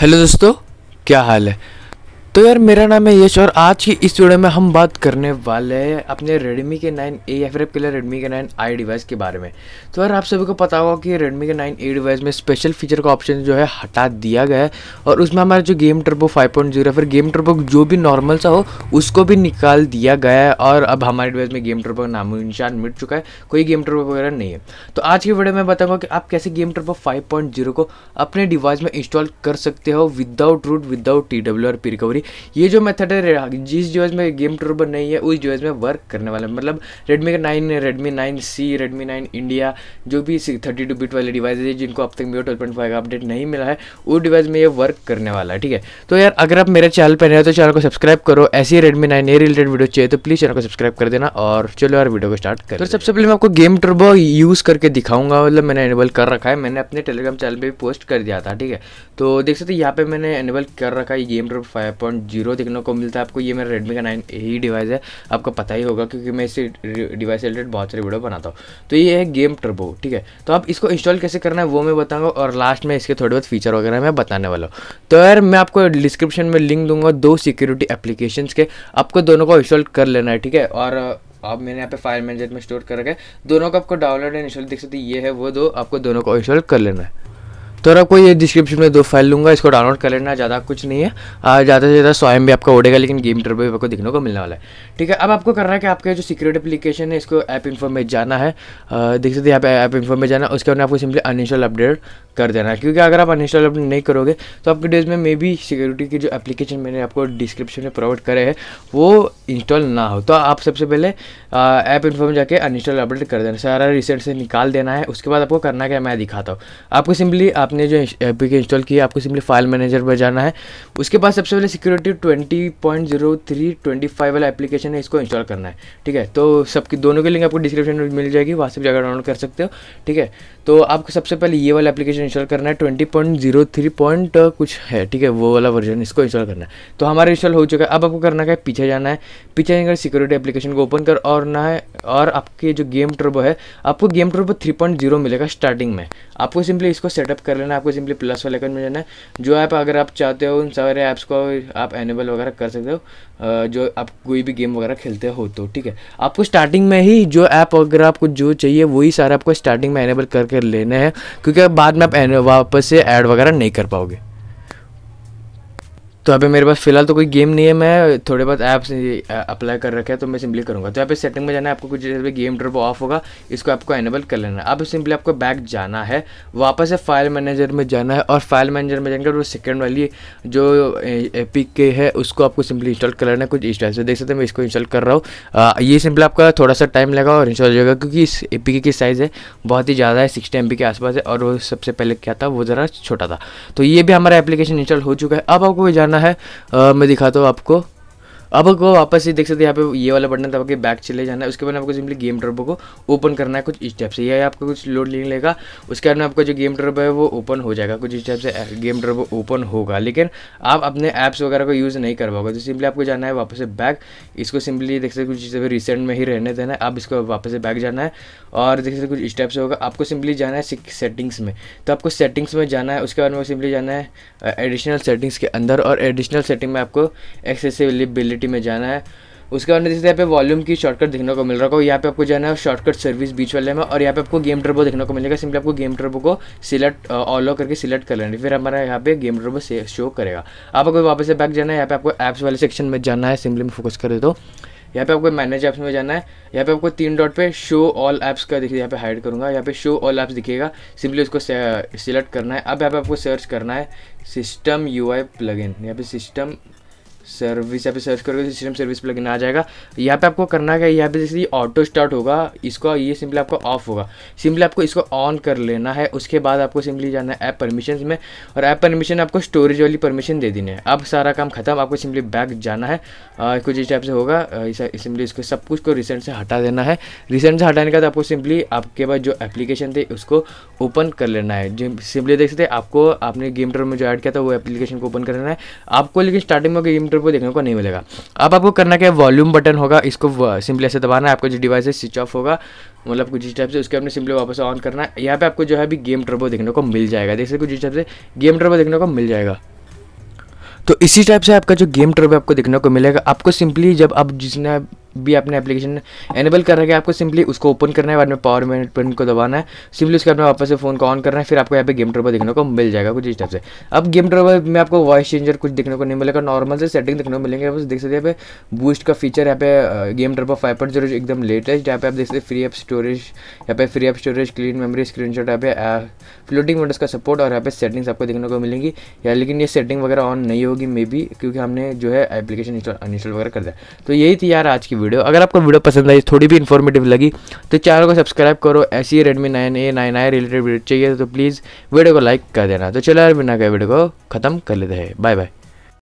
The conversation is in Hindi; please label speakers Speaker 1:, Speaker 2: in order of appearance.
Speaker 1: हेलो दोस्तों क्या हाल है तो यार मेरा नाम है यश और आज की इस वीडियो में हम बात करने वाले हैं अपने रेडमी के नाइन ए या फिर पिलर रेडमी के नाइन आई डिवाइस के बारे में तो यार आप सभी को पता होगा कि रेडमी के नाइन ए डिवाइस में स्पेशल फीचर का ऑप्शन जो है हटा दिया गया है और उसमें हमारा जो गेम टर्बो 5.0 या फिर गेम टर्बो जो भी नॉर्मल सा हो उसको भी निकाल दिया गया है और अब हमारे डिवाइस में गेम टर्बो नामो निशान मिट चुका है कोई गेम टर्बो वगैरह नहीं है तो आज की वीडियो में बताऊँगा कि आप कैसे गेम टर्बो फाइव को अपने डिवाइस में इंस्टॉल कर सकते हो without root without T W recovery ये जो मेथड है जिस डिवाइस में गेम टूर्बो नहीं है उस डिवाइस में वर्क करने वाला है मतलब Redmi का nine Redmi nine C Redmi nine India जो भी थर्टी टू बिट वाले डिवाइस है जिनको अब तक मेरे ट्वेल्व पॉइंट फाइव का अपडेट नहीं मिला है उस डिवाइस में ये वर्क करने वाला है ठीक है तो यार अगर आप मेरे चैनल पर नए तो चैनल को सब्सक्राइब करो ऐसी Redmi nine A related video चाहिए तो प्लीज़ चैनल को सब्सक्राइब कर देना और चलो यार वीडियो को स्टार्ट कर तो सबसे पहले मैं आपको गेम टर्बो यूज़ करके दिखाऊंगा मतलब मैंने एनेबल कर रखा है मैंने अपने टेलीग्राम चैनल पर भी पोस्ट कर दिया था ठीक है तो देख सकते यहाँ पे मैंने एनेबल कर रखा है game turbo five point zero देखने को मिलता है आपको ये मेरा रेडमी का नाइन ही डिवाइस है आपको पता ही होगा क्योंकि मैं इसे डिवाइस रिलेटेड बहुत सारी वीडियो बनाता हूँ तो ये है गेम ट्रबो ठीक है तो आप इसको इंस्टॉल कैसे करना है वो मैं बताऊँगा और लास्ट में इसके थोड़े बहुत फीचर वगैरह मैं बताने वाला हूँ तो यार मैं आपको डिस्क्रिप्शन में लिंक दूंगा दो सिक्योरिटी एप्लीकेशन के आपको दोनों को इंस्टॉल कर लेना है ठीक है और आप मैंने यहाँ पे फाइल मैनेजर में स्टोर कर रखा है दोनों को आपको डाउनलोड एंड इंस्टॉल देख सकते ये है वो दो आपको दोनों को इंस्टॉल कर लेना है तो और आपको ये डिस्क्रिप्शन में दो फाइल लूँगा इसको डाउनलोड कर लेना ज़्यादा कुछ नहीं है ज़्यादा से ज़्यादा स्वयं भी आपका उड़ेगा लेकिन गेम टर्बो भी आपको दिखने को मिलने वाला है ठीक है अब आपको कर रहा है कि आपका जो सिक्योरिटी एप्लीकेशन है इसको ऐप इन्फो में जाना है देख सकते यहाँ पे ऐप इन्फो में जाना उसके बाद आपको सिंपली अनइंस्टॉल अपडेट कर देना है क्योंकि अगर आप अनइंस्टॉल अपडेट नहीं करोगे तो आपके डेज में मे बी सिक्योरिटी की जो एप्लीकेशन मैंने आपको डिस्क्रिप्शन में प्रोवाइड करे है वो इंस्टॉल ना हो तो आप सबसे पहले ऐप इन्फॉर्म जाके अनइंस्टॉल अपडेट कर देना सारा रिसेट से निकाल देना है उसके बाद आपको करना क्या मैं दिखाता हूँ आपको सिंपली आपने जो ऐप के इंस्टॉल किया आपको सिंपली फाइल मैनेजर पर जाना है उसके बाद सबसे पहले security twenty point zero three twenty five वाला एप्लीकेशन है इसको इंस्टॉल करना है ठीक है तो सबकी दोनों के लिंक आपको डिस्क्रिप्शन में मिल जाएगी वहाँ से भी जाकर डाउनलोड कर सकते हो ठीक है तो आपको सबसे पहले ये वाला एप्लीकेशन इंस्टॉल करना है twenty point zero three point कुछ है ठीक है वो वाला वर्जन इसको इंस्टॉल करना है तो हमारा इंस्टॉल हो चुका है अब आपको करना क्या है पीछे जाना है पीछे जाकर सिक्योरिटी एप्लीकेशन को ओपन कर और ना है और आपके जो गेम ट्रबो है आपको गेम ट्रबो 3.0 मिलेगा स्टार्टिंग में आपको सिंपली इसको सेटअप कर लेना आपको सिंपली प्लस वाले आइकन में जाना है जो ऐप अगर आप चाहते हो उन सारे ऐप्स को आप एनेबल वगैरह कर सकते हो जो आप कोई भी गेम वगैरह खेलते हो तो ठीक है आपको स्टार्टिंग में ही जो ऐप अगर आपको जो चाहिए वही सारा आपको स्टार्टिंग में एनेबल करके लेना है क्योंकि बाद में आप वापस से ऐड वगैरह नहीं कर पाओगे तो यहाँ पे मेरे पास फिलहाल तो कोई गेम नहीं है मैं थोड़े बहुत ऐप्स अप्लाई कर रखे हैं तो मैं सिंपली करूँगा तो यहाँ पे सेटिंग में जाना है आपको कुछ जैसे गेम ड्रॉप ऑफ होगा इसको आपको एनेबल कर लेना है अब सिंपली आपको बैक जाना है वापस से फाइल मैनेजर में जाना है और फाइल मैनेजर में जाकर वो सेकेंड वाली जो ए के है उसको आपको सिंपली इंस्टॉल कर लेना है कुछ इंस्टॉल से देख सकते हैं मैं इसको इंस्टॉल कर रहा हूँ ये सिंपली आपका थोड़ा सा टाइम लगा और इंस्टॉल हो जाएगा क्योंकि इस ए की साइज़ है बहुत ही ज़्यादा है सिक्सटी एम के आसपास है और वो सबसे पहले क्या था वो ज़रा छोटा था तो ये भी हमारा एप्लीकेशन इंस्टॉल हो चुका है अब आपको जाना करना है आ, मैं दिखाता हूँ आपको अब आपको वापस ही देख सकते हैं यहाँ पे ये वाला बटन था आपके बैक चले जाना है उसके बाद आपको सिंपली गेम ट्रब को ओपन करना है कुछ इस टाइप से यह आपका कुछ लोड लेने लेगा उसके बाद में आपका जो गेम ट्रब है वो ओपन हो जाएगा कुछ इस टाइप से गेम ट्रब ओपन होगा लेकिन आप अपने ऐप्स वगैरह को यूज़ नहीं कर पाओगे तो सिंपली आपको जाना है वापस से बैक इसको सिंपली देख सकते कुछ चीज़ें रिसेंट में ही रहने देना है आप इसको वापस से बैक जाना है और देख सकते कुछ इस टाइप से होगा आपको सिंपली जाना है सेटिंग्स में तो आपको सेटिंग्स में जाना है उसके बाद में सिंपली जाना है एडिशनल uh, सेटिंग्स के अंदर और एडिशनल सेटिंग में आपको एक्सेसिबिलिटी प्रॉपर्टी में जाना है उसके बाद जैसे यहाँ पे वॉल्यूम की शॉर्टकट देखने को मिल रहा होगा यहाँ पे आपको जाना है शॉर्टकट सर्विस बीच वाले में और यहाँ पे आपको गेम ट्रबो देखने को मिलेगा सिंपली आपको गेम ट्रबो को सिलेक्ट ऑलो करके सिलेक्ट कर लेना फिर हमारा यहाँ पे गेम टर्बो शो करेगा आप अगर वापस से बैक जाना है यहाँ पे आपको ऐप्स वाले सेक्शन में जाना है सिंपली में फोकस कर दे तो यहाँ पे आपको मैनेज ऐप्स में जाना है यहाँ पे आपको तीन डॉट पे शो ऑल ऐप्स का देखिए यहाँ पे हाइड करूँगा यहाँ पे शो ऑल ऐप्स दिखेगा सिंपली उसको सिलेक्ट करना है अब यहाँ पे आपको सर्च करना है सिस्टम यू आई प्लगइन यहाँ पे सिस्टम सर्विस यहाँ पे सर्च करोगे सिस्टम सर्विस पर लगने आ जाएगा यहाँ पे आपको करना क्या है यहाँ पे जैसे ये ऑटो स्टार्ट होगा इसको ये सिंपली आपको ऑफ होगा सिंपली आपको इसको ऑन कर लेना है उसके बाद आपको सिंपली जाना है ऐप परमिशन में और ऐप परमिशन आपको स्टोरेज वाली परमिशन दे देनी है अब सारा काम खत्म आपको सिंपली बैक जाना है कुछ इस टाइप से होगा सिंपली इसको सब कुछ को रिसेंट से हटा देना है रिसेंट से हटाने के बाद आपको सिंपली आपके पास जो एप्लीकेशन थे उसको ओपन कर लेना है सिंपली देख सकते आपको आपने गेम ट्रोल में जो ऐड किया था वो एप्लीकेशन को ओपन कर लेना है आपको लेकिन स्टार्टिंग में गेम कंप्यूटर पर देखने को नहीं मिलेगा अब आपको करना क्या है वॉल्यूम बटन होगा इसको सिंपली ऐसे दबाना है आपका जो डिवाइस है स्विच ऑफ होगा मतलब कुछ जिस टाइप से उसके आपने सिंपली वापस ऑन करना है यहाँ पे आपको जो है अभी गेम ट्रबो देखने को मिल जाएगा देख सकते कुछ जिस टाइप से गेम ट्रबो देखने को मिल जाएगा तो इसी टाइप से आपका जो गेम ट्रबो आपको देखने को मिलेगा आपको सिंपली जब आप जिसने भी आपने एप्लीकेशन एनेबल कर रखा है आपको सिंपली उसको ओपन करना है बाद में पावर मैनेजमेंट को दबाना है सिंपली उसके बाद में वापस से फोन को ऑन करना है फिर आपको यहाँ पे गेम ट्रोबल देखने को मिल जाएगा कुछ इस टाइप से अब गेम ट्रोबल में आपको वॉइस चेंजर कुछ देखने को नहीं मिलेगा नॉर्मल से सेटिंग देखने को मिलेंगे आप देख सकते हैं बूस्ट का फीचर यहाँ पे game turbo five point zero एकदम लेटेस्ट यहाँ पे आप देख सकते हैं फ्री ऑफ स्टोरेज यहाँ पे free off storage clean memory screenshot यहाँ पे फ्लोटिंग विंडोज का सपोर्ट और यहाँ पे सेटिंग्स आपको देखने को मिलेंगी या लेकिन ये सेटिंग वगैरह ऑन नहीं होगी मे बी क्योंकि हमने जो है एप्लीकेशन इंस्टॉल वगैरह कर दिया तो यही थी यार आज की वीडियो अगर आपको वीडियो पसंद आई थोड़ी भी इन्फॉर्मेटिव लगी तो चैनल को सब्सक्राइब करो ऐसी Redmi nine A nine I related video चाहिए तो प्लीज़ वीडियो को लाइक कर देना तो चलो यार बिना का वीडियो को खत्म कर लेते हैं बाय बाय